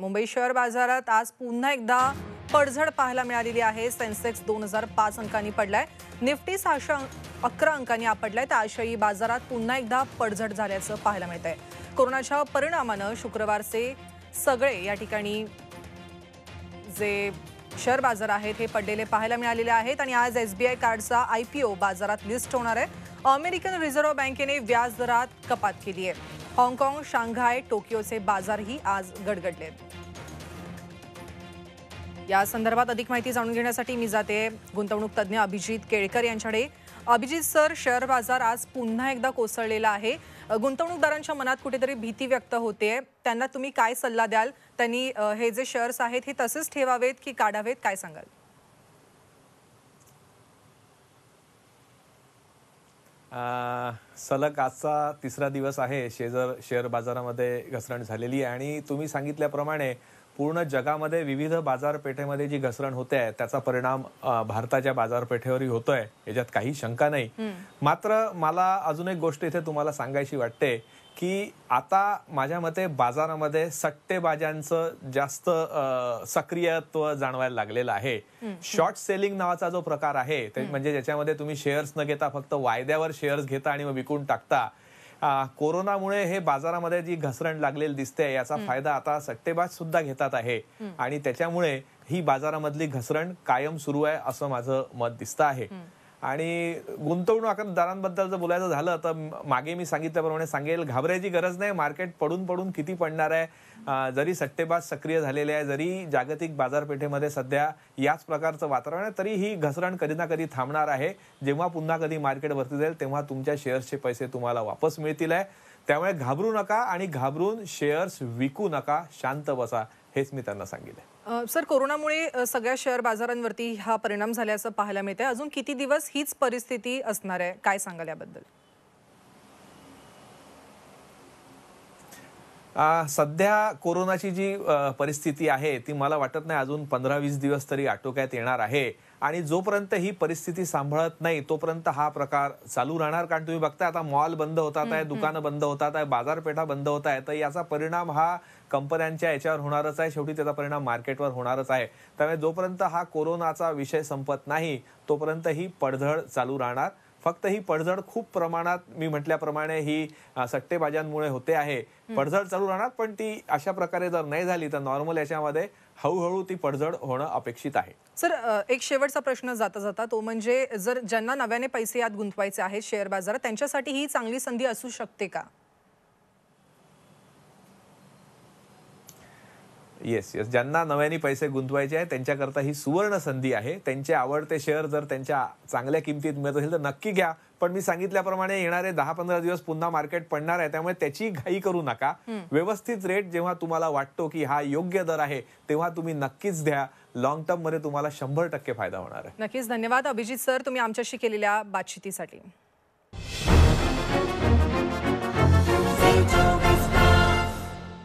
Mumbai share बाजारात आज पुन्हा एकदा पडझड पाहायला मिळालेली आहे सेन्सेक्स दोन हजार पाच अंकांनी पडलाय निफ्टी सहाशे अकरा अंकांनी आपडलाय तर आशियाई बाजारात पुन्हा एकदा पडझड झाल्याचं पाहायला मिळत आहे कोरोनाच्या परिणामानं शुक्रवारचे सगळे या ठिकाणी जे शेअर बाजार आहेत हे पडलेले पाहायला मिळालेले आहेत आणि आज एसबीआय कार्डचा आयपीओ बाजारात लिस्ट होणार आहे अमेरिकन रिझर्व्ह बँकेने व्याज दरात कपात केली आहे हाँगकाँग शांघाय टोकियोचे बाजारही आज गडगडलेत या संदर्भात अधिक माहिती जाणून घेण्यासाठी मी जाते गुंतवणूक तज्ज्ञ अभिजित केळकर यांच्याकडे अभिजित सर शेअर बाजार आज पुन्हा एकदा कोसळलेला आहे गुंतवणूकदारांच्या मनात कुठेतरी भीती व्यक्त होते त्यांना तुम्ही काय सल्ला द्याल त्यांनी हे जे शेअर्स आहेत हे तसेच ठेवावेत की काढावेत काय सांगाल सलग आजचा तिसरा दिवस आहे शेजर शेअर बाजारामध्ये घसरण झालेली आहे आणि तुम्ही सांगितल्याप्रमाणे पूर्ण जगामध्ये विविध बाजारपेठेमध्ये जी घसरण होते आहे त्याचा परिणाम भारताच्या बाजारपेठेवरही होतोय याच्यात काही शंका नाही मात्र मला अजून एक गोष्ट इथे तुम्हाला सांगायची वाटते की आता माझ्या मते बाजारामध्ये सट्टेबाजांचं जास्त सक्रियत्व जाणवायला लागलेलं आहे शॉर्ट सेलिंग नावाचा जो प्रकार आहे म्हणजे ज्याच्यामध्ये तुम्ही शेअर्स न घेता फक्त वायद्यावर शेअर्स घेता आणि मग विकून टाकता कोरोनामुळे हे बाजारामध्ये जी घसरण लागलेली दिसते याचा फायदा आता सट्टेबाज सुद्धा घेतात आहे आणि त्याच्यामुळे ही बाजारामधली घसरण कायम सुरू आहे असं माझं मत दिसतं आहे आणि गुंतवणूकदारांबद्दल जर बोलायचं झालं तर मागे मी सांगितल्याप्रमाणे सांगेल घाबरायची गरज नाही मार्केट पडून पडून किती पडणार आहे जरी सट्टेबाज सक्रिय झालेले आहे जरी जागतिक बाजारपेठेमध्ये सध्या याच प्रकारचं वातावरण आहे तरी ही घसरण कधी ना कधी थांबणार आहे जेव्हा पुन्हा कधी मार्केट वरती जाईल तेव्हा तुमच्या शेअर्सचे पैसे तुम्हाला वापस मिळतील आहे त्यामुळे घाबरू नका आणि घाबरून शेअर्स विकू नका शांत बसा हेच मी त्यांना सांगितलं सर कोरोनामुळे सगळ्या शेअर बाजारांवरती हा परिणाम झाल्याचं पाहायला मिळतंय अजून किती दिवस हीच परिस्थिती असणार आहे काय सांगाल याबद्दल सध्या कोरोनाची जी परिस्थिती आहे ती मला वाटत नाही अजून पंधरा वीस दिवस तरी आटोक्यात येणार आहे आणि जोपर्यंत ही परिस्थिती सांभाळत नाही तोपर्यंत हा प्रकार चालू राहणार कारण तुम्ही बघताय आता मॉल बंद होतात आहे दुकानं बंद होतात आहे बाजारपेठा बंद होत आहे तर याचा परिणाम हा कंपन्यांच्या याच्यावर होणारच आहे शेवटी त्याचा परिणाम मार्केटवर होणारच आहे त्यामुळे जोपर्यंत हा कोरोनाचा विषय संपत नाही तोपर्यंत ही पडझड चालू राहणार फक्त ही पडझड खूप प्रमाणात मी म्हटल्याप्रमाणे ही सट्टेबाजांमुळे होते आहे पडझड चालू राहणार पण ती अशा प्रकारे जर नाही झाली तर नॉर्मल याच्यामध्ये हळूहळू ती पडझड होणं अपेक्षित आहे सर एक शेवटचा प्रश्न जाता जाता तो म्हणजे जर ज्यांना नव्याने पैसे यात गुंतवायचे आहेत शेअर बाजारात त्यांच्यासाठी ही चांगली संधी असू शकते का येस येस ज्यांना नव्याने पैसे गुंतवायचे आहे त्यांच्याकरता ही सुवर्ण संधी आहे त्यांचे आवडते शेअर जर त्यांच्या चांगल्या किमतीत मिळत असेल तर नक्की घ्या पण मी सांगितल्याप्रमाणे येणारे दहा पंधरा दिवस पुन्हा मार्केट पडणार आहे त्यामुळे त्याची घाई करू नका व्यवस्थित रेट जेव्हा तुम्हाला वाटतो की हा योग्य दर आहे तेव्हा तुम्ही नक्कीच द्या लॉंग टर्म मध्ये तुम्हाला शंभर टक्के फायदा होणार आहे नक्कीच धन्यवाद अभिजित सर तुम्ही आमच्याशी केलेल्या बातचितीसाठी